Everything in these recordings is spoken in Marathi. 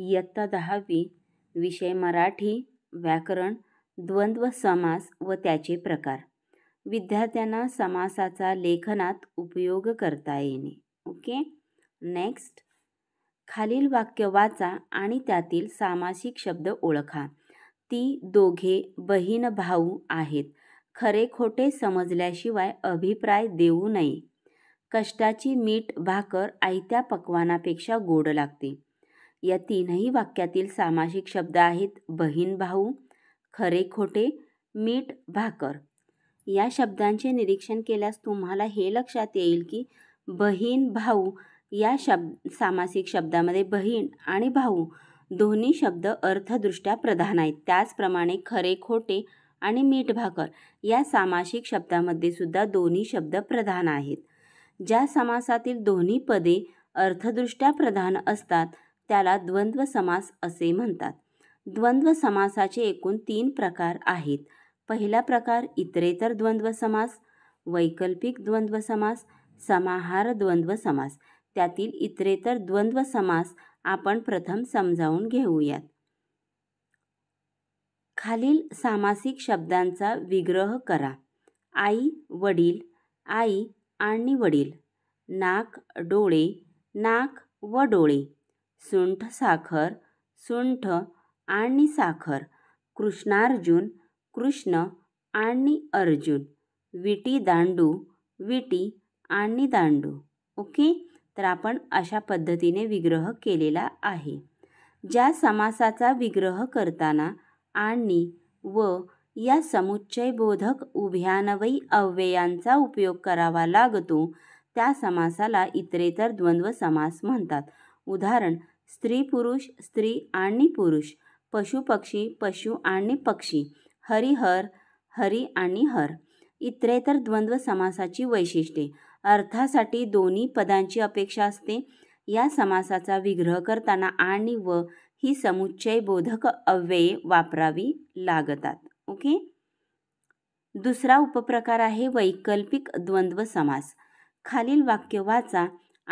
इयत्ता दहावी विषय मराठी व्याकरण द्वंद्व समास व त्याचे प्रकार विद्यार्थ्यांना समासाचा लेखनात उपयोग करता येणे ओके नेक्स्ट खालील वाक्य वाचा आणि त्यातील सामासिक शब्द ओळखा ती दोघे बहीण भाऊ आहेत खरे खोटे समजल्याशिवाय अभिप्राय देऊ नये कष्टाची मीठ भाकर आयत्या पकवानापेक्षा गोड लागते या तीनही वाक्यातील सामासिक शब्द आहेत बहीण भाऊ खरे खोटे मीठ भाकर या शब्दांचे निरीक्षण केल्यास तुम्हाला हे लक्षात येईल की बहीण भाऊ या शब्द सामासिक शब्दामध्ये बहीण आणि भाऊ दोन्ही शब्द अर्थदृष्ट्या प्रधान आहेत त्याचप्रमाणे खरे खोटे आणि मीठ भाकर या सामासिक शब्दामध्ये सुद्धा दोन्ही शब्द प्रधान आहेत ज्या समासातील दोन्ही पदे अर्थदृष्ट्या प्रधान असतात त्याला द्वंद्व समास असे म्हणतात द्वंद्व समासाचे एकूण तीन प्रकार आहेत पहिला प्रकार इतरेतर द्वंद्व समास वैकल्पिक द्वंद्व समास समाहार द्वंद्व समास त्यातील इतरेतर द्वंद्व समास आपण प्रथम समजावून घेऊयात खालील सामासिक शब्दांचा विग्रह करा आई वडील आई आणि वडील नाक डोळे नाक व डोळे सुंठ साखर सुंठ आणि साखर कृष्णार्जुन कृष्ण आणि अर्जुन विटी दांडू विटी आणि दांडू ओके तर आपण अशा पद्धतीने विग्रह केलेला आहे ज्या समासाचा विग्रह करताना आणि व या समुच्चयबोधक उभ्यानवयी अव्ययांचा उपयोग करावा लागतो त्या समासाला इतरेतर द्वंद्व समास म्हणतात उदाहरण स्त्री पुरुष स्त्री आणि पुरुष पशु पक्षी पशु आणि पक्षी हरिहर हरी आणि हर इतरेतर द्वंद्व समासाची वैशिष्ट्ये अर्थासाठी दोन्ही पदांची अपेक्षा असते या समासाचा विग्रह करताना आणि व ही समुच्चय बोधक अव्यये वापरावी लागतात ओके दुसरा उपप्रकार आहे वैकल्पिक द्वंद्व समास खालील वाक्य वाचा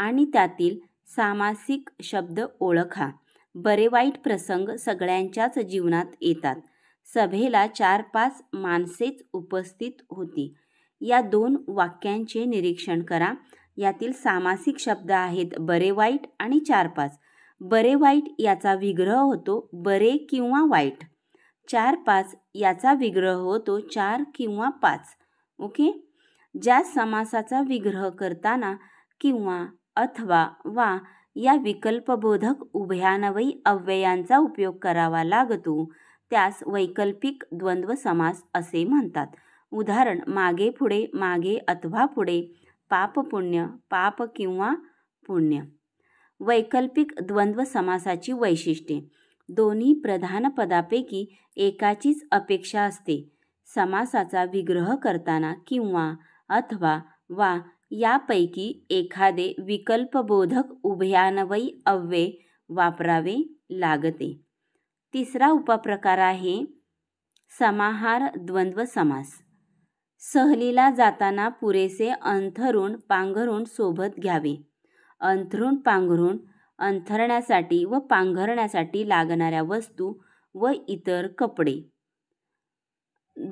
आणि त्यातील सामासिक शब्द ओळखा बरे वाईट प्रसंग सगळ्यांच्याच जीवनात येतात सभेला चार पाच माणसेच उपस्थित होती या दोन वाक्यांचे निरीक्षण करा यातील सामासिक शब्द आहेत बरे वाईट आणि चार पाच बरे वाईट याचा विग्रह होतो बरे किंवा वाईट चार पाच याचा विग्रह होतो चार किंवा पाच ओके ज्या समासाचा विग्रह करताना किंवा अथवा वा या विकल्पबोधक उभयानवयी अव्ययांचा उपयोग करावा लागतो त्यास वैकल्पिक द्वंद्व समास असे म्हणतात उदाहरण मागे पुढे मागे अथवा पुढे पाप पुण्य पाप किंवा पुण्य वैकल्पिक द्वंद्व समासाची वैशिष्ट्ये दोन्ही प्रधान पदापैकी एकाचीच अपेक्षा असते समासाचा विग्रह करताना किंवा अथवा वा यापैकी एखादे विकल्पबोधक उभयान्वयी अव्यय वापरावे लागते तिसरा उपप्रकार आहे समाहार द्वंद्व समास सहलीला जाताना पुरेसे अंथरुण पांघरुण सोबत घ्यावे अंथरुण पांघरुण अंथरण्यासाठी व पांघरण्यासाठी लागणाऱ्या वस्तू व इतर कपडे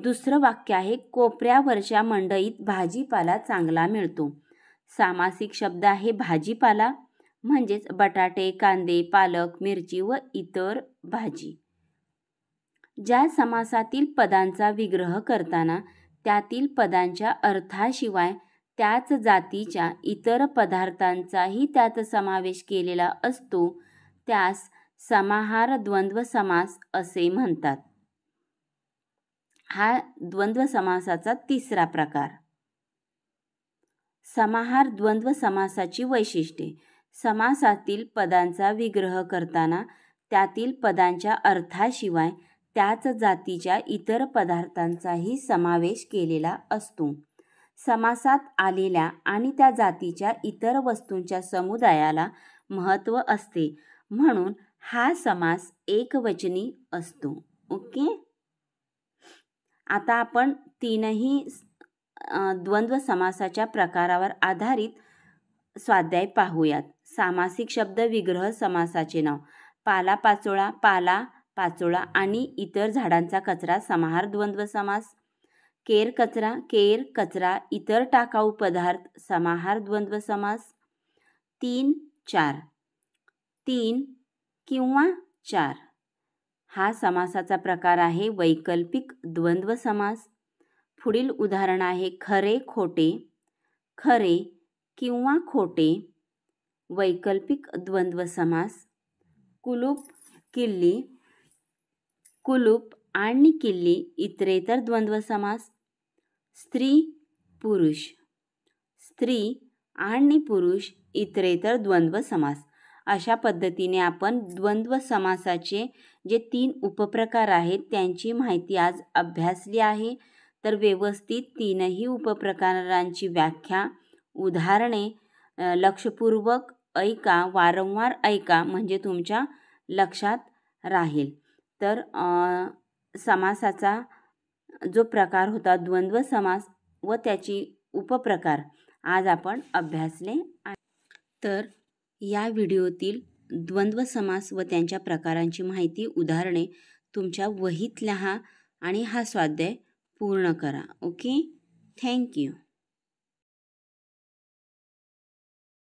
दुसरं वाक्य आहे कोपऱ्यावरच्या मंडईत भाजीपाला चांगला मिळतो सामासिक शब्द आहे भाजीपाला म्हणजेच बटाटे कांदे पालक मिरची व इतर भाजी ज्या समासातील पदांचा विग्रह करताना त्यातील पदांच्या अर्थाशिवाय त्याच जातीच्या इतर पदार्थांचाही त्यात समावेश केलेला असतो त्यास समाहार द्वंद्व समास असे म्हणतात हा द्वंद्व समासाचा तिसरा प्रकार समाहार द्वंद्व समासाची वैशिष्ट्ये समासातील पदांचा विग्रह करताना त्यातील पदांच्या अर्थाशिवाय त्याच जातीच्या इतर पदार्थांचाही समावेश केलेला असतो समासात आलेल्या आणि त्या जातीच्या इतर वस्तूंच्या समुदायाला महत्त्व असते म्हणून हा समास एकवचनी असतो ओके आता आपण तीनही द्वंद्व समासाच्या प्रकारावर आधारित स्वाध्याय पाहूयात सामासिक शब्द विग्रह समासाचे नाव पाला पाचोळा पाला पाचोळा आणि इतर झाडांचा कचरा समाहार द्वंद्व समास केर कचरा केर कचरा इतर टाकाऊ पदार्थ समाहार द्वंद्व समास तीन चार तीन किंवा चार हा समासाचा प्रकार आहे वैकल्पिक द्वंद्व समास पुढील उदाहरण आहे खरे खोटे खरे किंवा खोटे वैकल्पिक द्वंद्व समास कुलूप किल्ली कुलूप आणि किल्ली इतरेतर द्वंद्व समास स्त्री पुरुष स्त्री आणि पुरुष इतरेतर द्वंद्व समास अशा पद्धतीने आपण द्वंद्व समासाचे जे तीन उपप्रकार आहेत त्यांची माहिती आज अभ्यासली आहे तर व्यवस्थित तीनही उपप्रकारांची व्याख्या उदाहरणे लक्षपूर्वक ऐका वारंवार ऐका म्हणजे तुमच्या लक्षात राहील तर समासाचा जो प्रकार होता द्वंद्व समास व त्याची उपप्रकार आज आपण अभ्यासले तर या व्हिडिओतील द्वंद्व समास व त्यांच्या प्रकारांची माहिती उदाहरणे तुमच्या वहीत लिहा आणि हा स्वाध्याय पूर्ण करा ओके थँक्यू